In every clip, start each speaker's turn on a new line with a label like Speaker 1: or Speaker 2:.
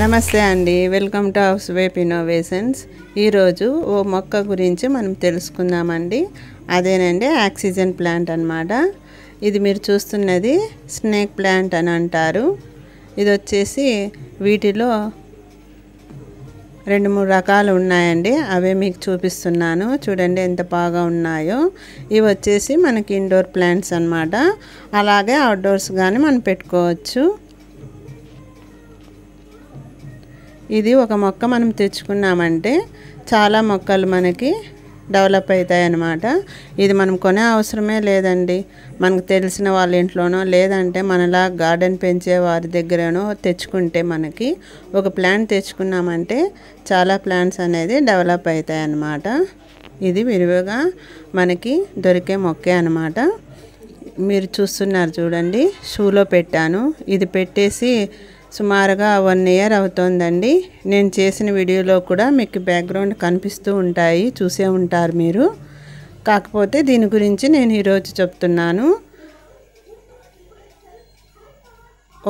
Speaker 1: నమస్తే అండి welcome to house vape innovations ఈరోజు ఓ మొక్క గురించి మనం తెలుసుకుందామండి అదేనండి ఆక్సిజన్ ప్లాంట్ అనమాట ఇది మీరు చూస్తున్నది స్నేక్ ప్లాంట్ అని అంటారు ఇది వచ్చేసి వీటిలో రెండు మూడు రకాలు ఉన్నాయండి అవే మీకు చూపిస్తున్నాను చూడండి ఎంత బాగా ఉన్నాయో ఇవి వచ్చేసి మనకి ఇండోర్ ప్లాంట్స్ అనమాట అలాగే అవుట్డోర్స్ కానీ మనం పెట్టుకోవచ్చు ఇది ఒక మొక్క మనం తెచ్చుకున్నామంటే చాలా మొక్కలు మనకి డెవలప్ అవుతాయి అన్నమాట ఇది మనం కొనే అవసరమే లేదండి మనకు తెలిసిన వాళ్ళ ఇంట్లోనో లేదంటే మనలా గార్డెన్ పెంచే వారి దగ్గరనో తెచ్చుకుంటే మనకి ఒక ప్లాంట్ తెచ్చుకున్నామంటే చాలా ప్లాంట్స్ అనేది డెవలప్ అవుతాయి అన్నమాట ఇది విరివిగా మనకి దొరికే మొక్కే అనమాట మీరు చూస్తున్నారు చూడండి షూలో పెట్టాను ఇది పెట్టేసి సుమారుగా వన్ ఇయర్ అవుతోందండి నేను చేసిన వీడియోలో కూడా మీకు బ్యాక్గ్రౌండ్ కనిపిస్తూ ఉంటాయి చూసే ఉంటారు మీరు కాకపోతే దీని గురించి నేను ఈరోజు చెప్తున్నాను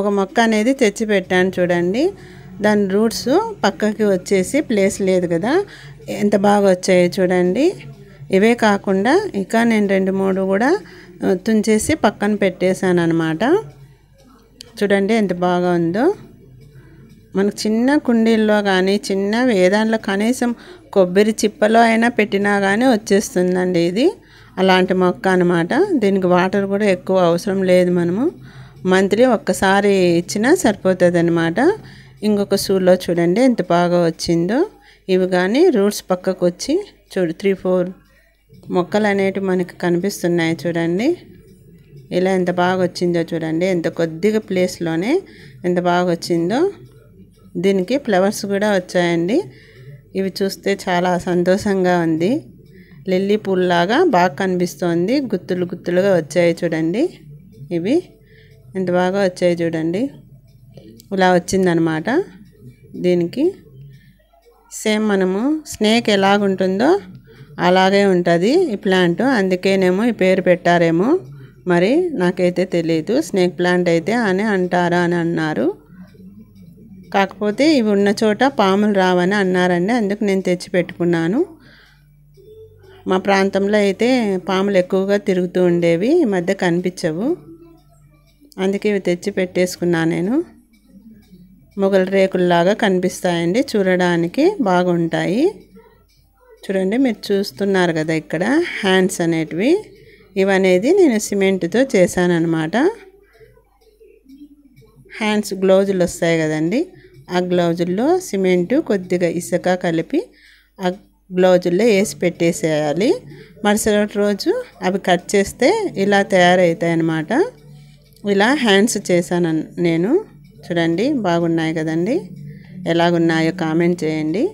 Speaker 1: ఒక మొక్క అనేది తెచ్చి పెట్టాను చూడండి దాని రూట్స్ పక్కకి వచ్చేసి ప్లేస్ లేదు కదా ఎంత బాగా వచ్చాయో చూడండి ఇవే కాకుండా ఇంకా నేను రెండు మూడు కూడా తుంచేసి పక్కన పెట్టేశాను అనమాట చూడండి ఎంత బాగా ఉందో మనకు చిన్న కుండీల్లో కానీ చిన్న వేదాంట్లో కనీసం కొబ్బరి చిప్పలో అయినా పెట్టినా కానీ వచ్చేస్తుందండి ఇది అలాంటి మొక్క అనమాట దీనికి వాటర్ కూడా ఎక్కువ అవసరం లేదు మనము మంత్లీ ఒక్కసారి ఇచ్చినా సరిపోతుంది అనమాట ఇంకొక సూలో చూడండి ఎంత బాగా వచ్చిందో ఇవి కానీ రూట్స్ పక్కకు వచ్చి చూడు త్రీ ఫోర్ మొక్కలు అనేటివి మనకి కనిపిస్తున్నాయి చూడండి ఇలా ఎంత బాగా వచ్చిందో చూడండి ఎంత కొద్దిగా ప్లేస్లోనే ఎంత బాగా వచ్చిందో దీనికి ఫ్లవర్స్ కూడా వచ్చాయండి ఇవి చూస్తే చాలా సంతోషంగా ఉంది లిల్లీ పూల్లాగా బాగా కనిపిస్తోంది గుత్తులు గుత్తులుగా వచ్చాయి చూడండి ఇవి ఎంత బాగా వచ్చాయి చూడండి ఇలా వచ్చిందనమాట దీనికి సేమ్ మనము స్నేక్ ఎలాగుంటుందో అలాగే ఉంటుంది ఈ ప్లాంట్ అందుకేనేమో ఈ పేరు పెట్టారేమో మరి నాకైతే తెలియదు స్నేక్ ప్లాంట్ అయితే అని అంటారా అని అన్నారు కాకపోతే ఇవి ఉన్న చోట పాములు రావని అన్నారండి అందుకు నేను తెచ్చి పెట్టుకున్నాను మా ప్రాంతంలో అయితే పాములు ఎక్కువగా తిరుగుతూ ఉండేవి ఈ మధ్య కనిపించవు అందుకే ఇవి తెచ్చి పెట్టేసుకున్నా నేను మొగల రేకుల్లాగా కనిపిస్తాయండి చూడడానికి బాగుంటాయి చూడండి మీరు చూస్తున్నారు కదా ఇక్కడ హ్యాండ్స్ అనేటివి ఇవనేది నేను సిమెంట్తో చేశానన్నమాట హ్యాండ్స్ గ్లౌజులు వస్తాయి కదండి ఆ గ్లౌజుల్లో సిమెంటు కొద్దిగా ఇసుక కలిపి ఆ గ్లౌజుల్లో వేసి పెట్టేసేయాలి మరుసటి రోజు అవి కట్ చేస్తే ఇలా తయారవుతాయి అన్నమాట ఇలా హ్యాండ్స్ చేశాను నేను చూడండి బాగున్నాయి కదండి ఎలాగున్నాయో కామెంట్ చేయండి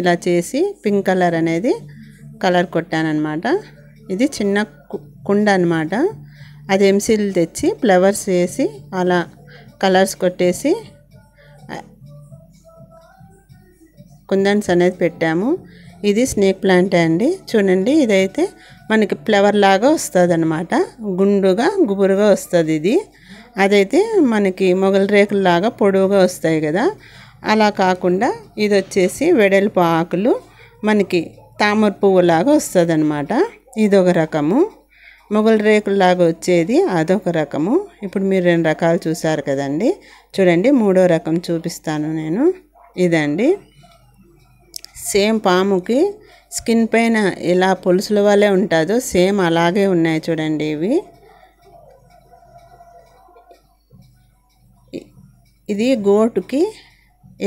Speaker 1: ఇలా చేసి పింక్ కలర్ అనేది కలర్ కొట్టానమాట ఇది చిన్న కుండ అనమాట అది ఎంసీలు తెచ్చి ఫ్లవర్స్ వేసి అలా కలర్స్ కొట్టేసి కుందన్స్ అనేది పెట్టాము ఇది స్నేక్ ప్లాంట్ అండి చూడండి ఇదైతే మనకి ఫ్లవర్ లాగా వస్తుంది అనమాట గుండుగా గుబురుగా వస్తుంది ఇది అదైతే మనకి మొగల లాగా పొడవుగా వస్తాయి కదా అలా కాకుండా ఇది వచ్చేసి వెడల్పు ఆకులు మనకి తామర పువ్వులాగా వస్తుంది అనమాట ఇదొక రకము మొగల రేకుల్లాగా వచ్చేది అదొక రకము ఇప్పుడు మీరు రెండు రకాలు చూసారు కదండి చూడండి మూడో రకం చూపిస్తాను నేను ఇదండి సేమ్ పాముకి స్కిన్ పైన ఇలా పులుసుల వల్లే ఉంటుందో సేమ్ అలాగే ఉన్నాయి చూడండి ఇవి ఇది గోటుకి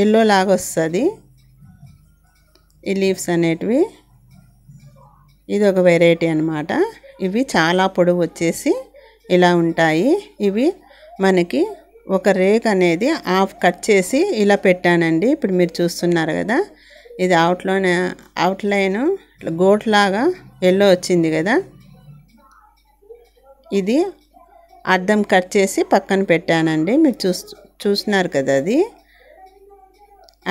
Speaker 1: ఎల్లో లాగా వస్తుంది ఈ లీవ్స్ అనేటివి ఇది ఒక వెరైటీ అనమాట ఇవి చాలా పొడవు వచ్చేసి ఇలా ఉంటాయి ఇవి మనకి ఒక రేక్ అనేది ఆఫ్ కట్ చేసి ఇలా పెట్టానండి ఇప్పుడు మీరు చూస్తున్నారు కదా ఇది అవుట్లోనే అవుట్లైన్ గోట్లాగా ఎల్లో వచ్చింది కదా ఇది అద్దం కట్ చేసి పక్కన పెట్టానండి మీరు చూస్తున్నారు కదా అది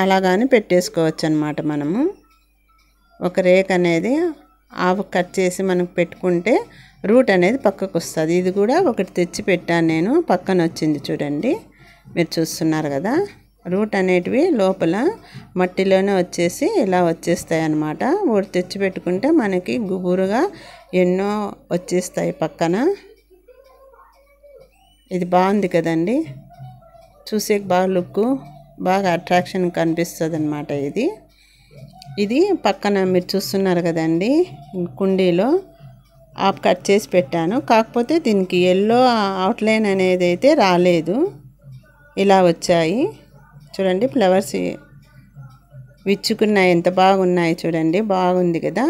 Speaker 1: అలాగాని పెట్టేసుకోవచ్చు అనమాట మనము ఒక రేక్ అనేది ఆవు కట్ చేసి మనకు పెట్టుకుంటే రూట్ అనేది పక్కకు వస్తుంది ఇది కూడా ఒకటి తెచ్చి పెట్టాను నేను పక్కన వచ్చింది చూడండి మీరు చూస్తున్నారు కదా రూట్ అనేటివి లోపల మట్టిలోనే వచ్చేసి ఇలా వచ్చేస్తాయి అన్నమాట ఒకటి తెచ్చి పెట్టుకుంటే మనకి గుబురుగా ఎన్నో వచ్చేస్తాయి పక్కన ఇది బాగుంది కదండి చూసే బాగా లుక్కు బాగా అట్రాక్షన్ కనిపిస్తుంది అనమాట ఇది ఇది పక్కన మీరు చూస్తున్నారు కదండి కుండీలో ఆప్ కట్ చేసి పెట్టాను కాకపోతే దీనికి ఎల్లో అవుట్లైన్ అనేది అయితే రాలేదు ఇలా వచ్చాయి చూడండి ఫ్లవర్స్ విచ్చుకున్నాయి ఎంత బాగున్నాయి చూడండి బాగుంది కదా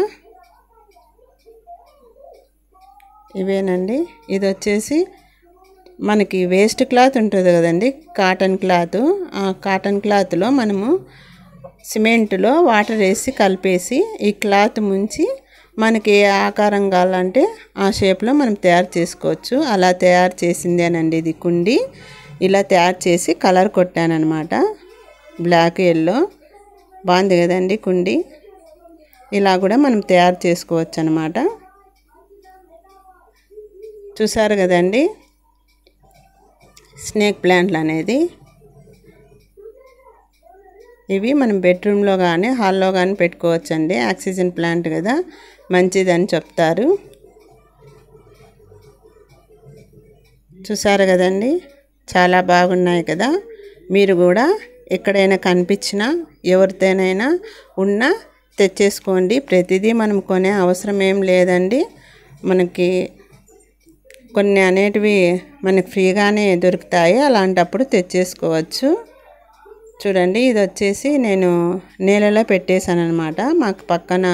Speaker 1: ఇవేనండి ఇది వచ్చేసి మనకి వేస్ట్ క్లాత్ ఉంటుంది కదండి కాటన్ క్లాత్ ఆ కాటన్ క్లాత్లో మనము సిమెంట్లో వాటర్ వేసి కలిపేసి ఈ క్లాత్ ముంచి మనకి ఏ ఆకారం కావాలంటే ఆ షేప్లో మనం తయారు చేసుకోవచ్చు అలా తయారు చేసిందేనండి ఇది కుండి ఇలా తయారు చేసి కలర్ కొట్టానమాట బ్లాక్ ఎల్లో బాగుంది కదండి కుండి ఇలా కూడా మనం తయారు చేసుకోవచ్చు అనమాట చూసారు కదండి స్నేక్ ప్లాంట్లు అనేది ఇవి మనం బెడ్రూమ్లో కానీ హాల్లో కానీ పెట్టుకోవచ్చండి ఆక్సిజన్ ప్లాంట్ కదా మంచిదని చెప్తారు చూసారు కదండి చాలా బాగున్నాయి కదా మీరు కూడా ఎక్కడైనా కనిపించినా ఎవరితోనైనా ఉన్నా తెచ్చేసుకోండి ప్రతిదీ మనం కొనే అవసరం ఏం లేదండి మనకి కొన్ని అనేటివి మనకు ఫ్రీగానే దొరుకుతాయి అలాంటప్పుడు తెచ్చేసుకోవచ్చు చూడండి ఇది వచ్చేసి నేను నీళ్ళలో పెట్టేశాను అనమాట మాకు పక్కన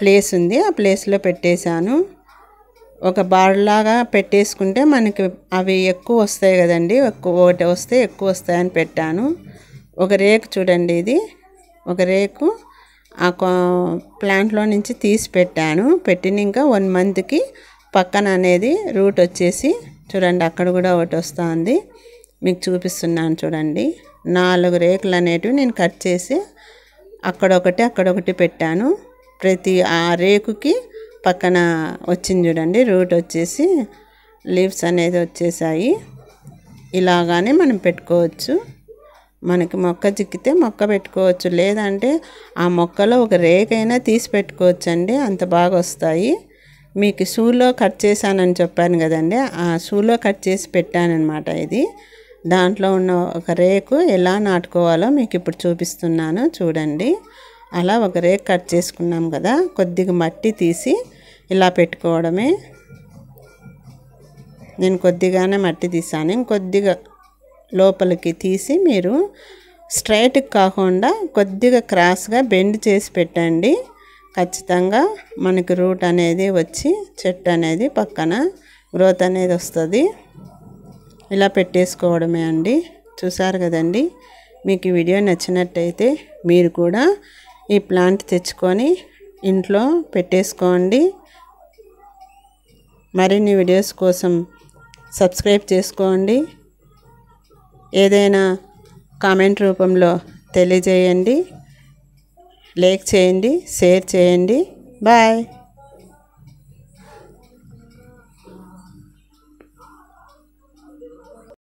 Speaker 1: ప్లేస్ ఉంది ఆ ప్లేస్లో పెట్టేశాను ఒక బార్లాగా పెట్టేసుకుంటే మనకి అవి ఎక్కువ వస్తాయి కదండి ఎక్కువ ఒకటి వస్తే ఎక్కువ వస్తాయని పెట్టాను ఒక రేకు చూడండి ఇది ఒక రేకు ఆ ప్లాంట్లో నుంచి తీసి పెట్టాను పెట్టిన ఇంకా వన్ మంత్కి పక్కన అనేది రూట్ వచ్చేసి చూడండి అక్కడ కూడా ఒకటి వస్తుంది మీకు చూపిస్తున్నాను చూడండి నాలుగు రేకులు అనేటివి నేను కట్ చేసి అక్కడొకటి అక్కడొకటి పెట్టాను ప్రతి ఆ రేకుకి పక్కన వచ్చింది చూడండి రూట్ వచ్చేసి లీవ్స్ అనేది వచ్చేసాయి ఇలాగానే మనం పెట్టుకోవచ్చు మనకి మొక్క చిక్కితే మొక్క పెట్టుకోవచ్చు లేదంటే ఆ మొక్కలో ఒక రేకైనా తీసి పెట్టుకోవచ్చు అండి అంత బాగా వస్తాయి మీకు షూలో కట్ చేశానని చెప్పాను కదండి ఆ షూలో కట్ చేసి పెట్టానమాట ఇది దాంట్లో ఉన్న ఒక రేకు ఎలా నాటుకోవాలో మీకు ఇప్పుడు చూపిస్తున్నాను చూడండి అలా ఒక రేకు కట్ చేసుకున్నాం కదా కొద్దిగా మట్టి తీసి ఇలా పెట్టుకోవడమే నేను కొద్దిగానే మట్టి తీసాను ఇంకొద్దిగా లోపలికి తీసి మీరు స్ట్రైట్కి కాకుండా కొద్దిగా క్రాస్గా బెండ్ చేసి పెట్టండి ఖచ్చితంగా మనకి రూట్ అనేది వచ్చి చెట్టు అనేది పక్కన గ్రోత్ అనేది వస్తుంది ఇలా పెట్టేసుకోవడమే అండి చూసారు కదండి మీకు వీడియో నచ్చినట్టయితే మీరు కూడా ఈ ప్లాంట్ తెచ్చుకొని ఇంట్లో పెట్టేసుకోండి మరిన్ని వీడియోస్ కోసం సబ్స్క్రైబ్ చేసుకోండి ఏదైనా కామెంట్ రూపంలో తెలియజేయండి లైక్ చేయండి షేర్ చేయండి బాయ్